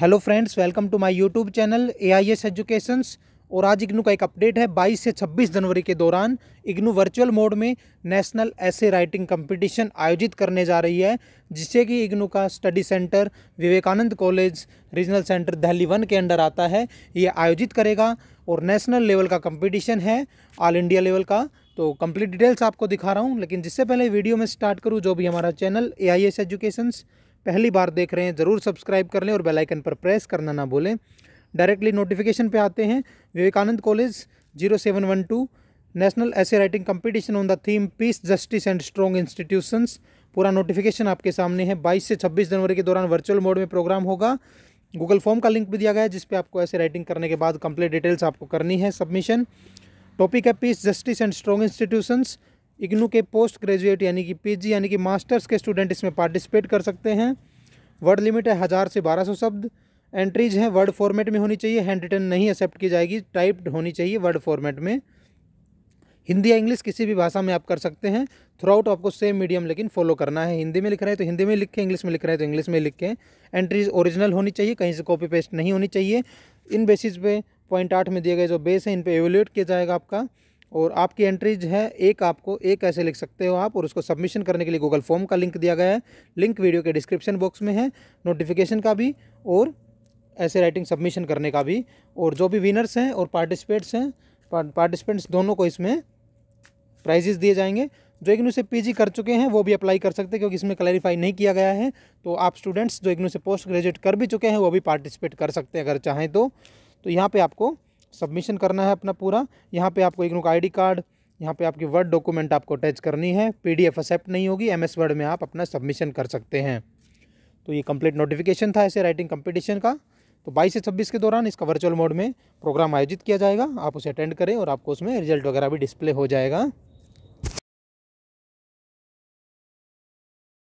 hello friends welcome to my YouTube channel A I S educations और आज इग्नू का एक अपडेट है 22 से 26 जनवरी के दौरान इग्नू वर्चुअल मोड में नेशनल ऐसे राइटिंग कंपटीशन आयोजित करने जा रही है जिससे कि इग्नू का study centre Vivekananda college regional centre Delhi one के अंडर आता है ये आयोजित करेगा और नेशनल लेवल का कंपटीशन है ऑल इंडिया लेवल का तो कंप्लीट डिटेल्स आपको दिखा रहा हूँ लेकिन जिससे पहले वीडियो में स्टार्ट करूँ जो भी हमारा channel A I S educations पहली बार देख रहे हैं ज़रूर सब्सक्राइब कर लें और बेलाइकन पर प्रेस करना ना भूलें डायरेक्टली नोटिफिकेशन पे आते हैं Vivekananda college zero seven one two national essay writing competition on the theme peace justice and strong institutions पूरा नोटिफिकेशन आपके सामने है बाईस से छब्बीस जनवरी के दौरान वर्चुअल मोड में प्रोग्राम होगा गूगल फॉर्म का लिंक भी दिया गया है जिसपे आपको ऐसे राइटिंग करने के बाद कंप्लीट डिटेल्स आपको करनी है सबमिशन टॉपिक है peace justice and strong institutions IGNOU के पोस्ट ग्रेजुएट यानी कि पीजी यानी कि मास्टर्स के स्टूडेंट इसमें पार्टिसिपेट कर सकते हैं वर्ड लिमिट है हज़ार से बारह सौ शब्द एंट्रीज हैं वर्ड फॉर्मेट में होनी चाहिए हैंड रिटन नहीं एक्सेप्ट की जाएगी टाइप्ड होनी चाहिए वर्ड फॉर्मेट में हिंदी या इंग्लिश किसी भी भाषा में आप कर सकते हैं थ्रू आउट आपको सेम मीडियम लेकिन फॉलो करना है हिंदी में लिख रहे हैं तो हिंदी में लिखें इंग्लिश में लिख रहे हैं तो इंग्लिश में लिखें एंट्रीज ओरिजिनल होनी चाहिए कहीं से कॉपी पेस्ट नहीं होनी चाहिए इन बेसिस पे पॉइंट आठ में दिए गए जो बेस है इन पर एवेल्यूट किया जाएगा आपका और आपकी एंट्रीज है एक आपको एक ऐसे लिख सकते हो आप और उसको सबमिशन करने के लिए गूगल फॉर्म का लिंक दिया गया है लिंक वीडियो के डिस्क्रिप्शन बॉक्स में है नोटिफिकेशन का भी और ऐसे राइटिंग सबमिशन करने का भी और जो भी विनर्स हैं और पार्टिसिपेट्स हैं पार्टिसिपेंट्स दोनों को इसमें प्राइजेस दिए जाएंगे जो इग्नू से पीजी कर चुके हैं वो भी अप्लाई कर सकते हैं क्योंकि इसमें क्लैरिफाई नहीं किया गया है तो आप स्टूडेंट्स जो इग्नू से पोस्ट ग्रेजुएट कर भी चुके हैं वो भी पार्टिसिपेट कर सकते हैं अगर चाहें तो तो यहाँ पे आपको सबमिशन करना है अपना पूरा यहाँ पे आपको एक नुक आईडी कार्ड यहाँ पे आपकी वर्ड डॉक्यूमेंट आपको अटैच करनी है पीडीएफ एक्सेप्ट नहीं होगी एमएस वर्ड में आप अपना सबमिशन कर सकते हैं तो ये कंप्लीट नोटिफिकेशन था ऐसे राइटिंग कंपटीशन का तो बाईस से छब्बीस के दौरान इसका वर्चुअल मोड में प्रोग्राम आयोजित किया जाएगा आप उसे अटेंड करें और आपको उसमें रिजल्ट वगैरह भी डिस्प्ले हो जाएगा